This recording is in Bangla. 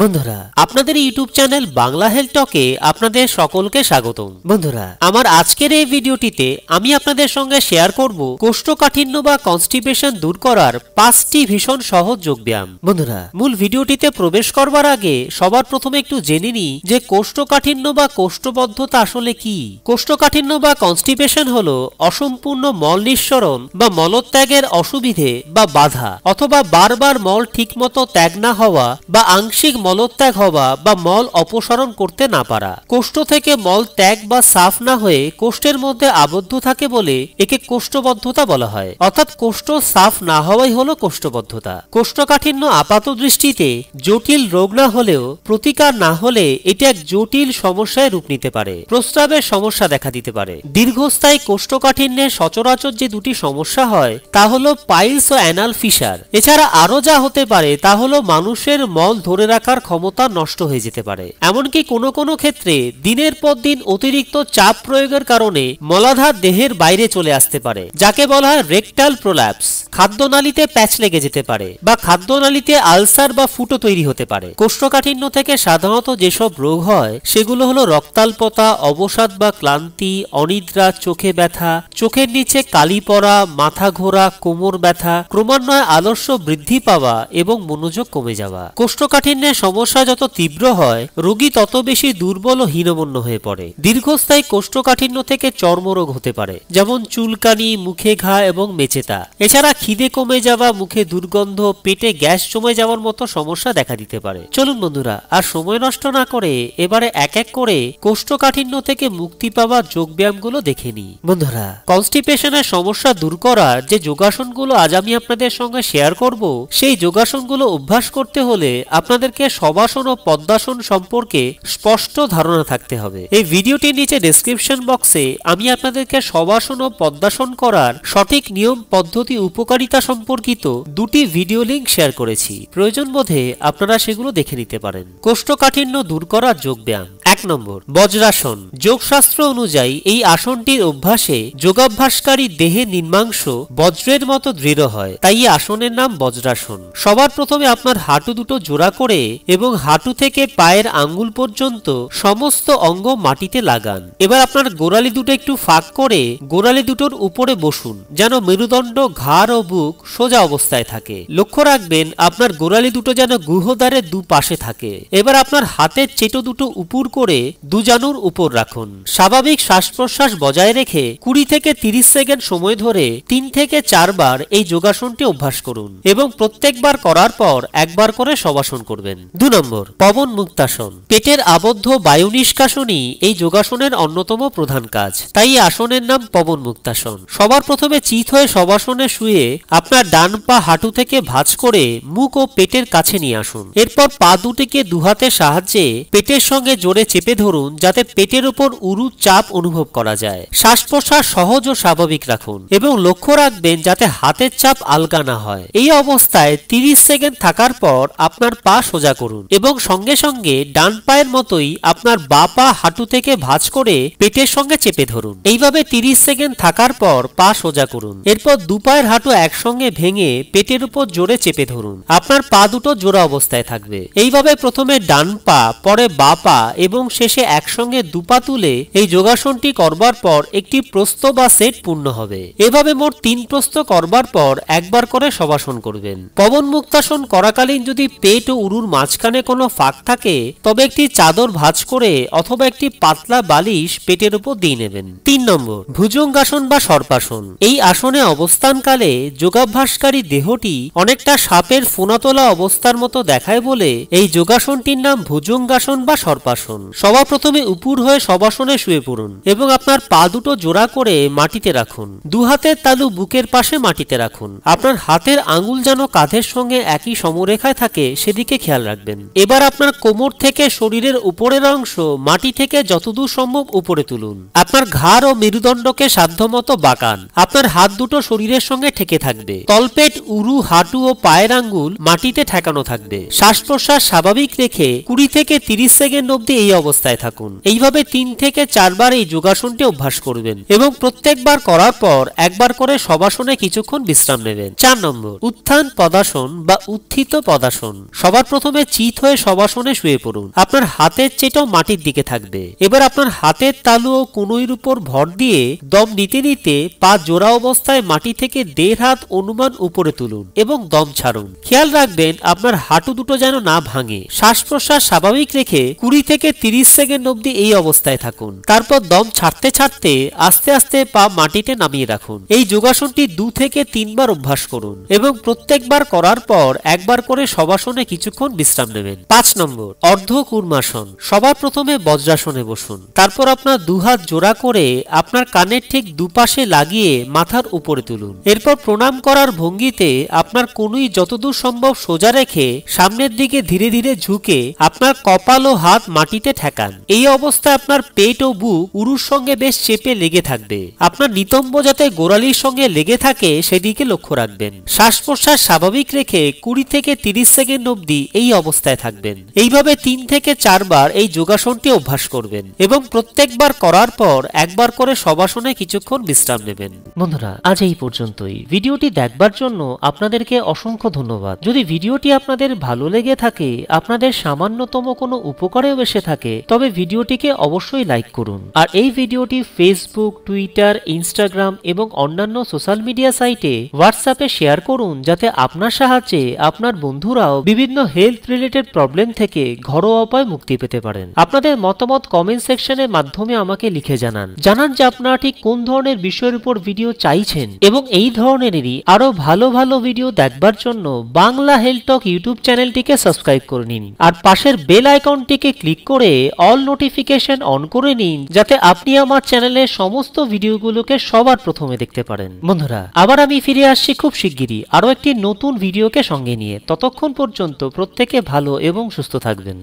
বন্ধুরা আপনাদের ইউটিউব চ্যানেল বাংলা হেলথ টকে আপনাদের সকলকে স্বাগত বন্ধুরা আমার আজকের এই ভিডিওটিতে আমি আপনাদের সঙ্গে শেয়ার করব কোষ্ঠকাঠিন্য বা কনস্টিপেশন দূর করার পাঁচটি ভীষণ সহজ যোগ ব্যায়াম বন্ধুরা মূল ভিডিওটিতে প্রবেশ করবার আগে সবার প্রথমে একটু জেনে নিই যে কোষ্ঠকাঠিন্য বা কোষ্ঠবদ্ধতা আসলে কি কোষ্ঠকাঠিন্য বা কনস্টিপেশন হলো অসম্পূর্ণ মল নিঃসরণ বা মলত্যাগের অসুবিধে বা বাধা অথবা বারবার মল ঠিকমতো ত্যাগ না হওয়া বা আংশিক মলত্যাগ হওয়া বা মল অপসারণ করতে না পারা কোষ্ঠ থেকে মল ত্যাগ বা সাফ না হয়ে কোষ্ঠের মধ্যে আবদ্ধ থাকে বলে একে কোষ্ঠবদ্ধতা বলা হয় অর্থাৎ কোষ্ঠ সাফ না হওয়াই হলো কোষ্ঠবদ্ধতা কোষ্ঠকাঠিন্য আপাত দৃষ্টিতে জটিল রোগ না হলেও প্রতিকার না হলে এটা এক জটিল সমস্যায় রূপ নিতে পারে প্রস্রাবের সমস্যা দেখা দিতে পারে দীর্ঘস্থায়ী কোষ্ঠকাঠিন্যের সচরাচর যে দুটি সমস্যা হয় তা হলো পাইলস ও অ্যানাল ফিসার এছাড়া আরও যা হতে পারে তা হলো মানুষের মল ধরে রাখা রাখার ক্ষমতা নষ্ট হয়ে যেতে পারে এমনকি কোনো কোনো ক্ষেত্রে দিনের পর দিন অতিরিক্ত চাপ প্রয়োগের কারণে মলাধার দেহের বাইরে চলে আসতে পারে যাকে বলা হয় রেকটাল প্রোল্যাপস খাদ্যনালীতে প্যাচ লেগে যেতে পারে বা খাদ্যনালীতে আলসার বা ফুটো তৈরি হতে পারে কোষ্ঠকাঠিন্য থেকে সাধারণত যেসব রোগ হয় সেগুলো হলো রক্তাল্পতা অবসাদ বা ক্লান্তি অনিদ্রা চোখে ব্যথা চোখের নিচে কালি পড়া মাথা ঘোরা কোমর ব্যথা ক্রমান্বয়ে আদর্শ বৃদ্ধি পাওয়া এবং মনোযোগ কমে যাওয়া কোষ্ঠকাঠিন্যের সমস্যা যত তীব্র হয় রোগী তত বেশি দুর্বল ও হীনবন্য হয়ে পড়ে দীর্ঘস্থায়ী কোষ্ঠকাঠিন্য থেকে চর্মরোগ হতে পারে যেমন চুলকানি মুখে ঘা এবং মেচেতা এছাড়া খিদে কমে যাওয়া মুখে দুর্গন্ধ পেটে গ্যাস জমে যাওয়ার মতো সমস্যা দেখা দিতে পারে চলুন বন্ধুরা আর সময় নষ্ট না করে এবারে এক এক করে কোষ্ঠকাঠিন্য থেকে মুক্তি পাওয়া যোগব্যায়ামগুলো দেখে নি বন্ধুরা কনস্টিপেশনের সমস্যা দূর করার যে যোগাসনগুলো আজ আমি আপনাদের সঙ্গে শেয়ার করব সেই যোগাসনগুলো অভ্যাস করতে হলে আপনাদেরকে সবাসন ও পদ্মাসন সম্পর্কে স্পষ্ট ধারণা থাকতে হবে এই ভিডিওটির নিচে ডিসক্রিপশন বক্সে আমি আপনাদেরকে সবাসন ও পদ্মাসন করার সঠিক নিয়ম পদ্ধতি উপকারিতা সম্পর্কিত দুটি ভিডিও লিঙ্ক শেয়ার করেছি প্রয়োজন বোধে আপনারা সেগুলো দেখে নিতে পারেন কোষ্ঠকাঠিন্য দূর করার যোগব্যায়াম নম্বর বজ্রাসন যোগশাস্ত্র অনুযায়ী এই আসনটির অভ্যাসে যোগাভ্যাসকারী দেহে নিম্নাংশ বজ্রের মতো দৃঢ় হয় তাই এই আসনের নাম বজ্রাসন সবার প্রথমে আপনার হাঁটু দুটো জোড়া করে এবং হাঁটু থেকে পায়ের আঙ্গুল পর্যন্ত সমস্ত অঙ্গ মাটিতে লাগান এবার আপনার গোড়ালি দুটো একটু ফাঁক করে গোড়ালি দুটোর উপরে বসুন যেন মেরুদণ্ড ঘাড় ও বুক সোজা অবস্থায় থাকে লক্ষ্য রাখবেন আপনার গোড়ালি দুটো যেন গুহদ্বারের দুপাশে থাকে এবার আপনার হাতের চেটো দুটো উপুর করে করে দুজানুর উপর রাখুন স্বাভাবিক শ্বাস প্রশ্বাস বজায় রেখে কুড়ি থেকে তিরিশ সেকেন্ড সময় ধরে তিন থেকে চারবার এই যোগাসনটি অভ্যাস করুন এবং প্রত্যেকবার করার পর একবার করে সবাসন করবেন দু নম্বর পবন মুক্তাসন পেটের আবদ্ধ বায়ু নিষ্কাশনই এই যোগাসনের অন্যতম প্রধান কাজ তাই আসনের নাম পবন মুক্তাসন সবার প্রথমে চিত হয়ে সবাসনে শুয়ে আপনার ডান পা হাঁটু থেকে ভাঁজ করে মুখ ও পেটের কাছে নিয়ে আসুন এরপর পা দুটিকে দুহাতে সাহায্যে পেটের সঙ্গে জোরে চেপে চেপে ধরুন যাতে পেটের উপর উরু চাপ অনুভব করা যায় শ্বাস প্রশ্বাস সহজ ও স্বাভাবিক রাখুন এবং লক্ষ্য রাখবেন যাতে হাতের চাপ আলগা না হয় এই অবস্থায় তিরিশ সেকেন্ড থাকার পর আপনার পা সোজা করুন এবং সঙ্গে সঙ্গে ডান পায়ের মতোই আপনার বা পা হাঁটু থেকে ভাঁজ করে পেটের সঙ্গে চেপে ধরুন এইভাবে তিরিশ সেকেন্ড থাকার পর পা সোজা করুন এরপর দু পায়ের হাঁটু একসঙ্গে ভেঙে পেটের উপর জোরে চেপে ধরুন আপনার পা দুটো জোড়া অবস্থায় থাকবে এইভাবে প্রথমে ডান পা পরে বা পা এবং শেষে একসঙ্গে দুপা তুলে এই যোগাসনটি করবার পর একটি প্রস্ত বা সেট পূর্ণ হবে এভাবে মোট তিন প্রস্ত করবার পর একবার করে সবাসন করবেন পবন মুক্তাসন করাকালীন যদি পেট ও উরুর মাঝখানে কোনো ফাঁক থাকে তবে একটি চাদর ভাঁজ করে অথবা একটি পাতলা বালিশ পেটের উপর দিয়ে নেবেন তিন নম্বর ভুজঙ্গাসন বা সর্পাসন এই আসনে অবস্থানকালে যোগাভ্যাসকারী দেহটি অনেকটা সাপের ফোনাতোলা অবস্থার মতো দেখায় বলে এই যোগাসনটির নাম ভুজঙ্গাসন বা সর্পাসন সবার প্রথমে উপুর হয়ে সবাসনে শুয়ে পড়ুন এবং আপনার পা দুটো জোড়া করে মাটিতে রাখুন দু হাতের তালু বুকের পাশে মাটিতে রাখুন আপনার হাতের আঙুল যেন কাঁধের সঙ্গে একই সমরেখায় থাকে সেদিকে খেয়াল রাখবেন এবার আপনার কোমর থেকে শরীরের উপরের অংশ মাটি থেকে যতদূর সম্ভব উপরে তুলুন আপনার ঘাড় ও মেরুদণ্ডকে সাধ্যমতো বাঁকান আপনার হাত দুটো শরীরের সঙ্গে ঠেকে থাকবে তলপেট উরু হাঁটু ও পায়ের আঙ্গুল মাটিতে ঠেকানো থাকবে শ্বাস প্রশ্বাস স্বাভাবিক রেখে কুড়ি থেকে তিরিশ সেকেন্ড অব্দি এই অবস্থা অবস্থায় থাকুন এইভাবে তিন থেকে চারবার এই যোগাসনটি অভ্যাস করবেন এবং প্রত্যেকবার করার পর একবার করে সবাসনে কিছুক্ষণ বিশ্রাম নেবেন চার নম্বর উত্থান পদাসন বা উত্থিত পদাসন সবার প্রথমে চিত হয়ে সবাসনে শুয়ে পড়ুন আপনার হাতের চেটাও মাটির দিকে থাকবে এবার আপনার হাতের তালু ও কুনুইর উপর ভর দিয়ে দম নিতে নিতে পা জোড়া অবস্থায় মাটি থেকে দেড় হাত অনুমান উপরে তুলুন এবং দম ছাড়ুন খেয়াল রাখবেন আপনার হাঁটু দুটো যেন না ভাঙে শ্বাস প্রশ্বাস স্বাভাবিক রেখে কুড়ি থেকে তিরিশ 30 সেকেন্ড অবধি এই অবস্থায় থাকুন তারপর দম ছাড়তে ছাড়তে আস্তে আস্তে পা মাটিতে নামিয়ে রাখুন এই যোগাসনটি দু থেকে তিনবার অভ্যাস করুন এবং প্রত্যেকবার করার পর একবার করে সবাসনে কিছুক্ষণ বিশ্রাম নেবেন পাঁচ নম্বর অর্ধ কুর্মাসন সবার প্রথমে বজ্রাসনে বসুন তারপর আপনার দুহাত জোড়া করে আপনার কানের ঠিক দুপাশে লাগিয়ে মাথার উপরে তুলুন এরপর প্রণাম করার ভঙ্গিতে আপনার কনুই যতদূর সম্ভব সোজা রেখে সামনের দিকে ধীরে ধীরে ঝুঁকে আপনার কপাল ও হাত মাটিতে ঠেকান এই অবস্থায় আপনার পেট ও বুক উরুর সঙ্গে বেশ চেপে লেগে থাকবে আপনার নিতম্ব যাতে গোড়ালির সঙ্গে লেগে থাকে সেদিকে লক্ষ্য রাখবেন শ্বাস প্রশ্বাস স্বাভাবিক রেখে কুড়ি থেকে তিরিশ সেকেন্ড অবধি এই অবস্থায় থাকবেন এইভাবে তিন থেকে চারবার এই যোগাসনটি অভ্যাস করবেন এবং প্রত্যেকবার করার পর একবার করে সবাসনে কিছুক্ষণ বিশ্রাম নেবেন বন্ধুরা আজ এই পর্যন্তই ভিডিওটি দেখবার জন্য আপনাদেরকে অসংখ্য ধন্যবাদ যদি ভিডিওটি আপনাদের ভালো লেগে থাকে আপনাদের সামান্যতম কোনো উপকারেও এসে থাকে তবে ভিডিওটিকে অবশ্যই লাইক করুন আর এই ভিডিওটি ফেসবুক টুইটার ইনস্টাগ্রাম এবং অন্যান্য সোশ্যাল মিডিয়া সাইটে হোয়াটসঅ্যাপে শেয়ার করুন যাতে আপনার সাহায্যে আপনার বন্ধুরাও বিভিন্ন হেলথ রিলেটেড প্রবলেম থেকে ঘরোয়া উপায় মুক্তি পেতে পারেন আপনাদের মতামত কমেন্ট সেকশনের মাধ্যমে আমাকে লিখে জানান জানান যে আপনারা ঠিক কোন ধরনের বিষয়ের উপর ভিডিও চাইছেন এবং এই ধরনেরই আরো ভালো ভালো ভিডিও দেখবার জন্য বাংলা হেলথ টক ইউটিউব চ্যানেলটিকে সাবস্ক্রাইব করে নিন আর পাশের বেল আইকনটিকে ক্লিক করে অল নোটিফিকেশন অন করে নিন যাতে আপনি আমার চ্যানেলের সমস্ত ভিডিওগুলোকে সবার প্রথমে দেখতে পারেন বন্ধুরা আবার আমি ফিরে আসছি খুব শিগগিরই আরও একটি নতুন ভিডিওকে সঙ্গে নিয়ে ততক্ষণ পর্যন্ত প্রত্যেকে ভালো এবং সুস্থ থাকবেন